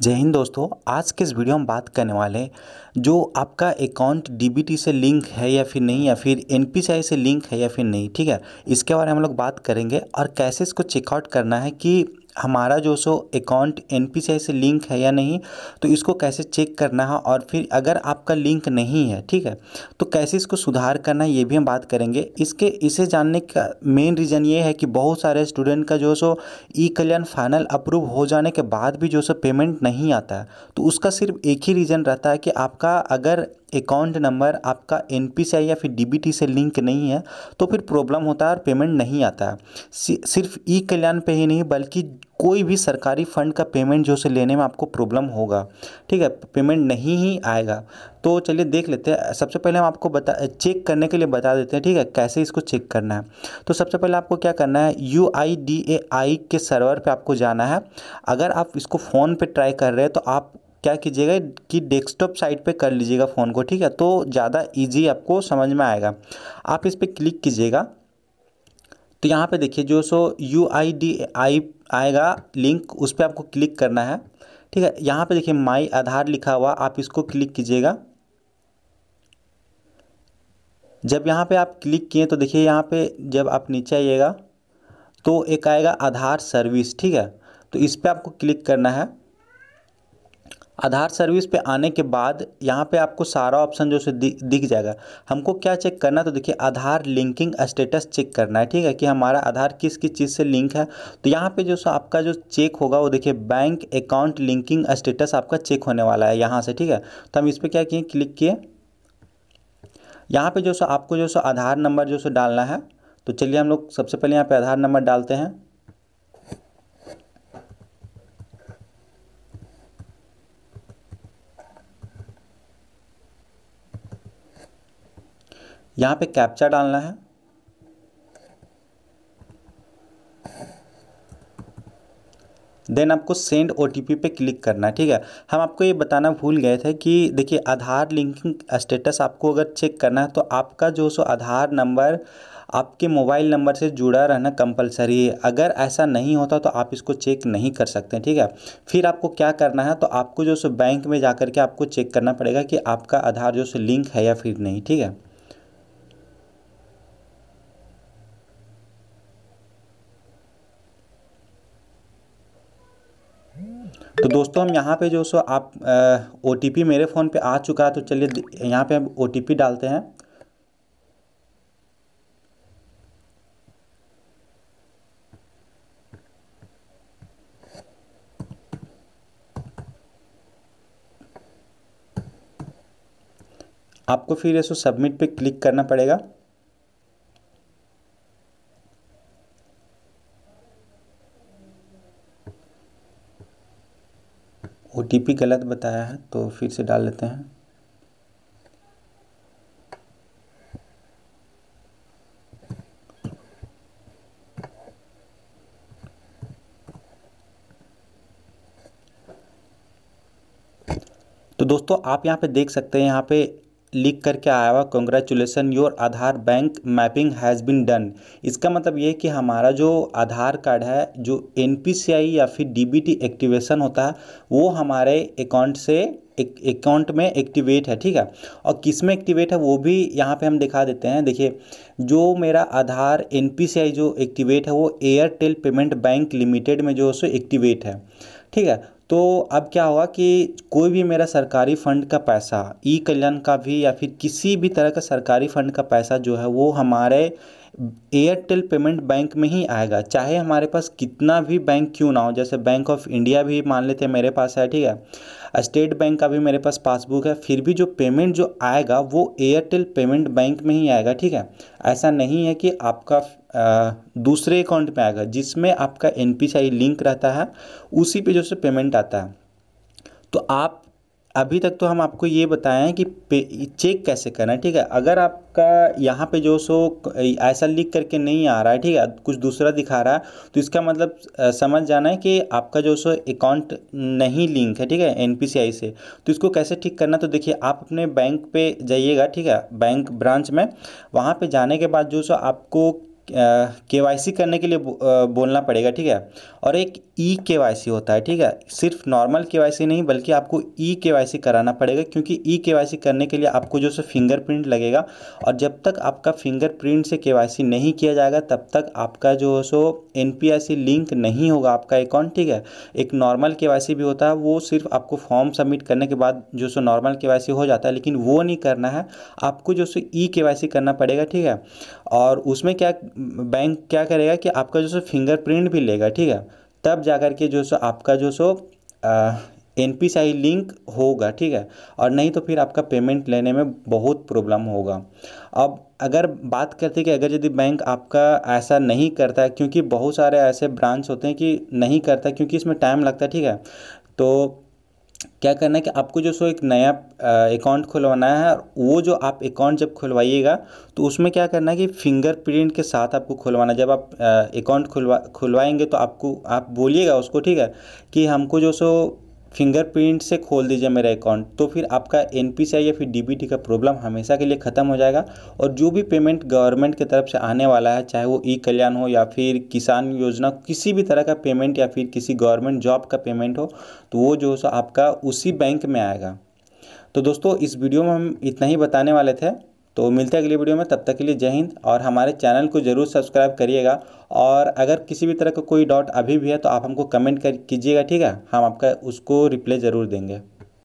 जय हिंद दोस्तों आज के इस वीडियो में बात करने वाले हैं जो आपका अकाउंट डीबीटी से लिंक है या फिर नहीं या फिर एनपीसीआई से लिंक है या फिर नहीं ठीक है इसके बारे में हम लोग बात करेंगे और कैसे इसको चेकआउट करना है कि हमारा जो सो अकाउंट एन पी से लिंक है या नहीं तो इसको कैसे चेक करना है और फिर अगर आपका लिंक नहीं है ठीक है तो कैसे इसको सुधार करना है ये भी हम बात करेंगे इसके इसे जानने का मेन रीज़न ये है कि बहुत सारे स्टूडेंट का जो सो ई कल्याण फाइनल अप्रूव हो जाने के बाद भी जो सो पेमेंट नहीं आता है तो उसका सिर्फ एक ही रीज़न रहता है कि आपका अगर अकाउंट नंबर आपका एन या फिर डी से लिंक नहीं है तो फिर प्रॉब्लम होता है और पेमेंट नहीं आता है सिर्फ ई कल्याण पे ही नहीं बल्कि कोई भी सरकारी फंड का पेमेंट जो से लेने में आपको प्रॉब्लम होगा ठीक है पेमेंट नहीं ही आएगा तो चलिए देख लेते हैं सबसे पहले हम आपको बता चेक करने के लिए बता देते हैं ठीक है कैसे इसको चेक करना है तो सबसे पहले आपको क्या करना है यू आई डी ए आई के सर्वर पे आपको जाना है अगर आप इसको फ़ोन पे ट्राई कर रहे हैं तो आप क्या कीजिएगा कि डेस्कटॉप साइट पे कर लीजिएगा फ़ोन को ठीक है तो ज़्यादा इजी आपको समझ में आएगा आप इस पर क्लिक कीजिएगा तो यहाँ पे देखिए जो so you I D I आएगा लिंक उस पर आपको क्लिक करना है ठीक है यहाँ पे देखिए माई आधार लिखा हुआ आप इसको क्लिक कीजिएगा जब यहाँ पे आप क्लिक किए तो देखिए यहाँ पे जब आप नीचे आइएगा तो एक आएगा आधार सर्विस ठीक है तो इस पर आपको क्लिक करना है आधार सर्विस पे आने के बाद यहाँ पे आपको सारा ऑप्शन जो है दिख जाएगा हमको क्या चेक करना तो देखिए आधार लिंकिंग स्टेटस चेक करना है ठीक है कि हमारा आधार किस किस चीज़ से लिंक है तो यहाँ पे जो सो आपका जो चेक होगा वो देखिए बैंक अकाउंट लिंकिंग स्टेटस आपका चेक होने वाला है यहाँ से ठीक है तो हम इस पर क्या किए क्लिक किए यहाँ पर जो सो आपको जो सो आधार नंबर जो सो डालना है तो चलिए हम लोग सबसे पहले यहाँ पर आधार नंबर डालते हैं यहाँ पे कैप्चा डालना है देन आपको सेंड ओ पे क्लिक करना है ठीक है हम आपको ये बताना भूल गए थे कि देखिए आधार लिंकिंग स्टेटस आपको अगर चेक करना है तो आपका जो सो आधार नंबर आपके मोबाइल नंबर से जुड़ा रहना कंपलसरी है अगर ऐसा नहीं होता तो आप इसको चेक नहीं कर सकते ठीक है फिर आपको क्या करना है तो आपको जो सो बैंक में जा के आपको चेक करना पड़ेगा कि आपका आधार जो सो लिंक है या फिर नहीं ठीक है तो दोस्तों हम यहाँ पे जो सो आप ओ मेरे फ़ोन पे आ चुका है तो चलिए यहाँ पे हम ओ डालते हैं आपको फिर सो सबमिट पे क्लिक करना पड़ेगा ओ टी गलत बताया है तो फिर से डाल लेते हैं तो दोस्तों आप यहाँ पे देख सकते हैं यहाँ पे लिख करके आया हुआ congratulation your Aadhaar bank mapping has been done इसका मतलब ये कि हमारा जो आधार कार्ड है जो एन या फिर डी एक्टिवेशन होता है वो हमारे अकाउंट से एक अकाउंट में एक्टिवेट है ठीक है और किस में एक्टिवेट है वो भी यहाँ पे हम दिखा देते हैं देखिए जो मेरा आधार एन जो एक्टिवेट है वो एयरटेल पेमेंट बैंक लिमिटेड में जो है सो एक्टिवेट है ठीक है तो अब क्या होगा कि कोई भी मेरा सरकारी फंड का पैसा ई कल्याण का भी या फिर किसी भी तरह का सरकारी फंड का पैसा जो है वो हमारे एयरटेल पेमेंट बैंक में ही आएगा चाहे हमारे पास कितना भी बैंक क्यों ना हो जैसे बैंक ऑफ इंडिया भी मान लेते हैं मेरे पास है ठीक है स्टेट बैंक का भी मेरे पास पासबुक है फिर भी जो पेमेंट जो आएगा वो एयरटेल पेमेंट बैंक में ही आएगा ठीक है ऐसा नहीं है कि आपका दूसरे अकाउंट में आएगा जिसमें आपका एन लिंक रहता है उसी पे जो पेमेंट आता है तो आप अभी तक तो हम आपको ये बताए हैं कि चेक कैसे करना है ठीक है अगर आपका यहाँ पे जो सो ऐसा लिख करके नहीं आ रहा है ठीक है कुछ दूसरा दिखा रहा है तो इसका मतलब समझ जाना है कि आपका जो सो अकाउंट नहीं लिंक है ठीक है एन से तो इसको कैसे ठीक करना तो देखिए आप अपने बैंक पे जाइएगा ठीक है बैंक ब्रांच में वहाँ पर जाने के बाद जो सो आपको के वाई सी करने के लिए बोलना पड़ेगा ठीक है और एक ई के वाई सी होता है ठीक है सिर्फ नॉर्मल के वाई सी नहीं बल्कि आपको ई के वाई सी कराना पड़ेगा क्योंकि ई के वाई सी करने के लिए आपको जो सो फिंगरप्रिंट लगेगा और जब तक आपका फिंगरप्रिंट से के वाई सी नहीं किया जाएगा तब तक आपका जो सो N P I C link नहीं होगा आपका अकाउंट ठीक है एक नॉर्मल के वाई सी भी होता है वो सिर्फ आपको फॉर्म सबमिट करने के बाद जो सो नॉर्मल के वाई सी हो जाता है लेकिन वो नहीं करना है आपको जो सो ई के वाई सी करना पड़ेगा ठीक है और उसमें क्या बैंक क्या करेगा कि आपका जो सो फिंगरप्रिंट भी लेगा ठीक है तब जा कर के जो सो आपका जो सो एन पी आई लिंक होगा ठीक है और नहीं तो फिर आपका पेमेंट लेने में बहुत प्रॉब्लम होगा अब अगर बात करते कि अगर यदि बैंक आपका ऐसा नहीं करता है क्योंकि बहुत सारे ऐसे ब्रांच होते हैं कि नहीं करता क्योंकि इसमें टाइम लगता है ठीक है तो क्या करना है कि आपको जो सो एक नया अकाउंट खुलवाना है और वो जो आप अकाउंट जब खुलवाइएगा तो उसमें क्या करना है कि फिंगरप्रिंट के साथ आपको खुलवाना जब आप अकाउंट खुलवा खुलवाएंगे तो आपको आप बोलिएगा उसको ठीक है कि हमको जो सो फिंगरप्रिंट से खोल दीजिए मेरा अकाउंट तो फिर आपका एन या फिर डी का प्रॉब्लम हमेशा के लिए ख़त्म हो जाएगा और जो भी पेमेंट गवर्नमेंट की तरफ से आने वाला है चाहे वो ई कल्याण हो या फिर किसान योजना किसी भी तरह का पेमेंट या फिर किसी गवर्नमेंट जॉब का पेमेंट हो तो वो जो सो आपका उसी बैंक में आएगा तो दोस्तों इस वीडियो में हम इतना ही बताने वाले थे तो मिलते हैं अगली वीडियो में तब तक के लिए जय हिंद और हमारे चैनल को ज़रूर सब्सक्राइब करिएगा और अगर किसी भी तरह का को कोई डाउट अभी भी है तो आप हमको कमेंट कर कीजिएगा ठीक है हम आपका उसको रिप्लाई ज़रूर देंगे